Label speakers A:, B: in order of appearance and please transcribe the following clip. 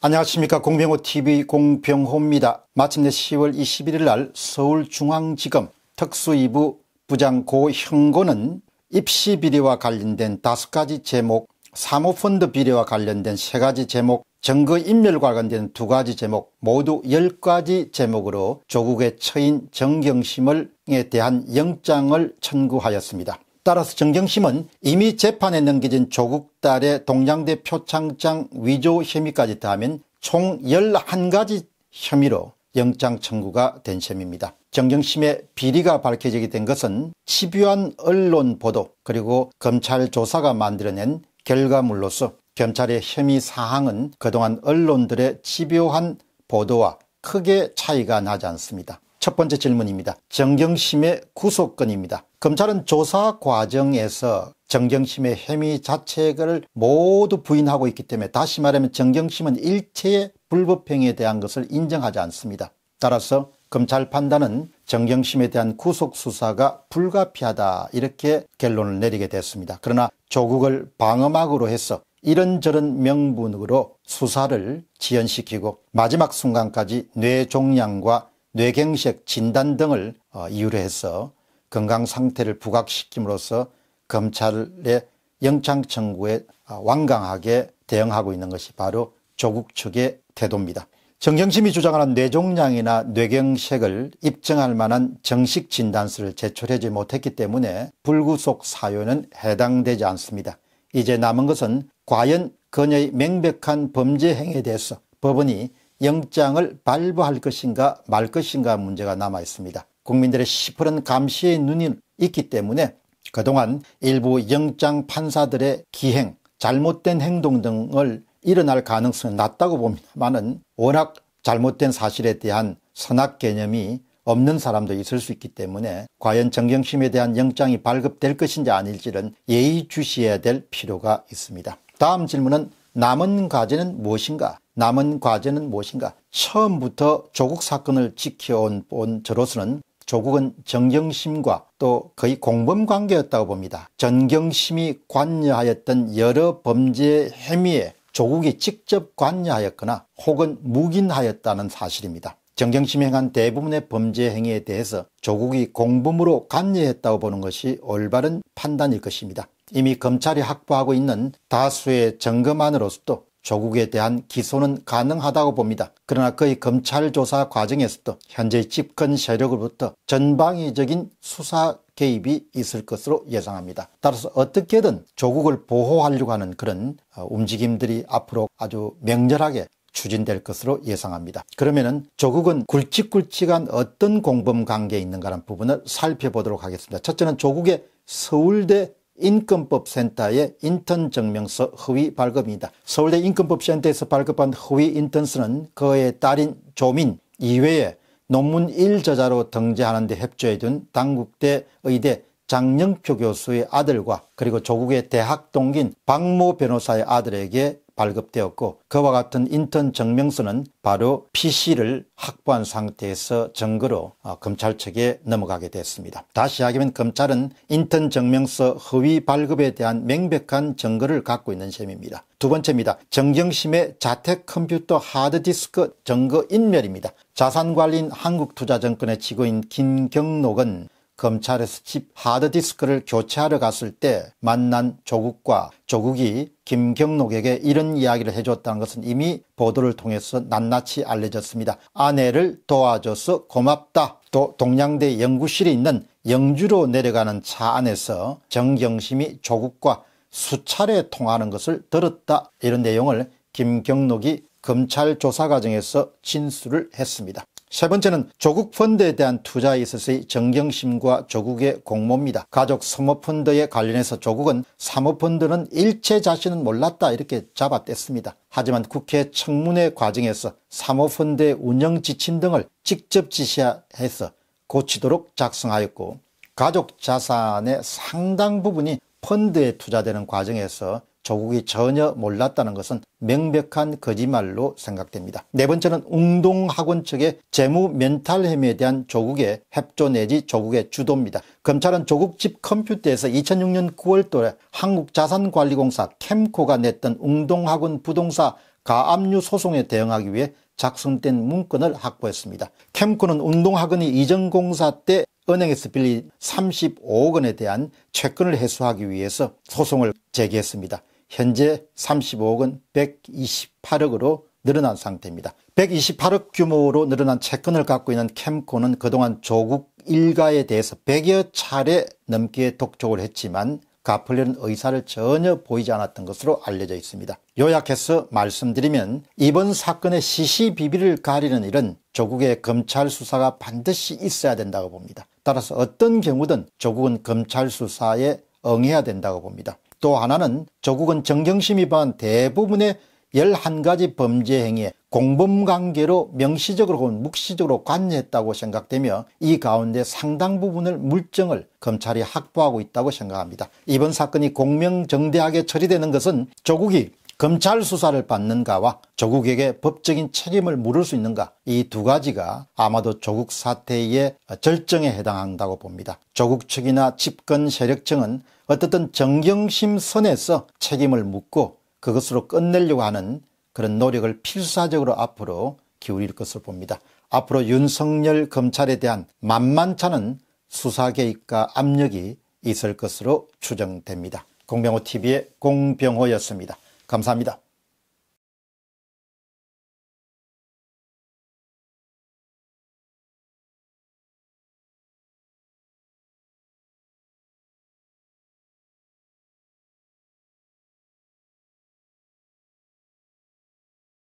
A: 안녕하십니까 공병호TV 공병호입니다. 마침내 10월 21일 날 서울중앙지검 특수이부 부장 고형고는 입시비리와 관련된 다섯 가지 제목, 사모펀드 비리와 관련된 세 가지 제목, 정거인멸과 관련된 두 가지 제목 모두 열 가지 제목으로 조국의 처인 정경심에 대한 영장을 청구하였습니다. 따라서 정경심은 이미 재판에 넘겨진 조국 딸의 동양대 표창장 위조 혐의까지 더하면 총 11가지 혐의로 영장 청구가 된 셈입니다. 정경심의 비리가 밝혀지게 된 것은 집요한 언론 보도 그리고 검찰 조사가 만들어낸 결과물로서 검찰의 혐의 사항은 그동안 언론들의 집요한 보도와 크게 차이가 나지 않습니다. 첫 번째 질문입니다. 정경심의 구속건입니다. 검찰은 조사 과정에서 정경심의 혐의 자체를 모두 부인하고 있기 때문에 다시 말하면 정경심은 일체의 불법행위에 대한 것을 인정하지 않습니다. 따라서 검찰 판단은 정경심에 대한 구속수사가 불가피하다 이렇게 결론을 내리게 됐습니다. 그러나 조국을 방어막으로 해서 이런저런 명분으로 수사를 지연시키고 마지막 순간까지 뇌종양과 뇌경색 진단 등을 어, 이유로 해서 건강 상태를 부각시킴으로써 검찰의 영창 청구에 아, 완강하게 대응하고 있는 것이 바로 조국 측의 태도입니다. 정경심이 주장하는 뇌종양이나 뇌경색을 입증할 만한 정식 진단서를 제출하지 못했기 때문에 불구속 사유는 해당되지 않습니다. 이제 남은 것은 과연 그녀의 명백한 범죄 행위에 대해서 법원이 영장을 발부할 것인가 말 것인가 문제가 남아 있습니다. 국민들의 시퍼런 감시의 눈이 있기 때문에 그동안 일부 영장 판사들의 기행, 잘못된 행동 등을 일어날 가능성이 낮다고 봅니다만은 워낙 잘못된 사실에 대한 선악 개념이 없는 사람도 있을 수 있기 때문에 과연 정경심에 대한 영장이 발급될 것인지 아닐지는 예의주시해야 될 필요가 있습니다. 다음 질문은 남은 과제는 무엇인가 남은 과제는 무엇인가 처음부터 조국 사건을 지켜온 본 저로서는 조국은 정경심과 또 거의 공범관계였다고 봅니다. 정경심이 관여하였던 여러 범죄 혐의에 조국이 직접 관여하였거나 혹은 묵인하였다는 사실입니다. 정경심이 행한 대부분의 범죄 행위에 대해서 조국이 공범으로 관여했다고 보는 것이 올바른 판단일 것입니다. 이미 검찰이 확보하고 있는 다수의 점검안으로서도 조국에 대한 기소는 가능하다고 봅니다. 그러나 그의 검찰 조사 과정에서도 현재 집권 세력으로부터 전방위적인 수사 개입이 있을 것으로 예상합니다. 따라서 어떻게든 조국을 보호하려고 하는 그런 어, 움직임들이 앞으로 아주 명렬하게 추진될 것으로 예상합니다. 그러면은 조국은 굵직굵직한 어떤 공범 관계에 있는가라는 부분을 살펴보도록 하겠습니다. 첫째는 조국의 서울대 인권법센터의 인턴 증명서 허위 발급입니다. 서울대 인권법센터에서 발급한 허위 인턴서는 그의 딸인 조민 이외에 논문 1저자로 등재하는 데협조해둔 당국대 의대 장영표 교수의 아들과 그리고 조국의 대학 동기인 박모 변호사의 아들에게 발급되었고 그와 같은 인턴 증명서는 바로 PC를 확보한 상태에서 증거로 어, 검찰 측에 넘어가게 됐습니다. 다시 하기면 검찰은 인턴 증명서 허위 발급에 대한 명백한 증거를 갖고 있는 셈입니다. 두 번째입니다. 정경심의 자택 컴퓨터 하드디스크 증거 인멸입니다. 자산관리인 한국투자증권의 직원인 김경록은 검찰에서 칩 하드디스크를 교체하러 갔을 때 만난 조국과 조국이 김경록에게 이런 이야기를 해줬다는 것은 이미 보도를 통해서 낱낱이 알려졌습니다. 아내를 도와줘서 고맙다. 또 동양대 연구실이 있는 영주로 내려가는 차 안에서 정경심이 조국과 수차례 통하는 것을 들었다. 이런 내용을 김경록이 검찰 조사 과정에서 진술을 했습니다. 세 번째는 조국 펀드에 대한 투자에 있어서의 정경심과 조국의 공모입니다. 가족 사모펀드에 관련해서 조국은 사모펀드는 일체 자신은 몰랐다 이렇게 잡아뗐습니다. 하지만 국회 청문회 과정에서 사모펀드의 운영 지침 등을 직접 지시해서 고치도록 작성하였고 가족 자산의 상당 부분이 펀드에 투자되는 과정에서 조국이 전혀 몰랐다는 것은 명백한 거짓말로 생각됩니다. 네 번째는 웅동학원 측의 재무 멘탈 혐의에 대한 조국의 협조 내지 조국의 주도입니다. 검찰은 조국 집 컴퓨터에서 2006년 9월도에 한국자산관리공사 캠코가 냈던 웅동학원 부동사 가압류 소송에 대응하기 위해 작성된 문건을 확보했습니다. 캠코는 운동학원이 이전공사 때 은행에서 빌린 35억 원에 대한 채권을 해소하기 위해서 소송을 제기했습니다. 현재 35억 은 128억으로 늘어난 상태입니다. 128억 규모로 늘어난 채권을 갖고 있는 캠코는 그동안 조국 일가에 대해서 100여 차례 넘게 독촉을 했지만 갚으려는 의사를 전혀 보이지 않았던 것으로 알려져 있습니다. 요약해서 말씀드리면 이번 사건의 시시비비를 가리는 일은 조국의 검찰 수사가 반드시 있어야 된다고 봅니다. 따라서 어떤 경우든 조국은 검찰 수사에 응해야 된다고 봅니다. 또 하나는 조국은 정경심이 반 대부분의 11가지 범죄 행위에 공범관계로 명시적으로 혹은 묵시적으로 관여했다고 생각되며 이 가운데 상당 부분을 물증을 검찰이 확보하고 있다고 생각합니다. 이번 사건이 공명정대하게 처리되는 것은 조국이 검찰 수사를 받는가와 조국에게 법적인 책임을 물을 수 있는가 이 두 가지가 아마도 조국 사태의 절정에 해당한다고 봅니다. 조국 측이나 집권 세력층은 어떻든 정경심 선에서 책임을 묻고 그것으로 끝내려고 하는 그런 노력을 필사적으로 앞으로 기울일 것을 봅니다. 앞으로 윤석열 검찰에 대한 만만찮은 수사 개입과 압력이 있을 것으로 추정됩니다. 공병호TV의 공병호였습니다. 감사합니다.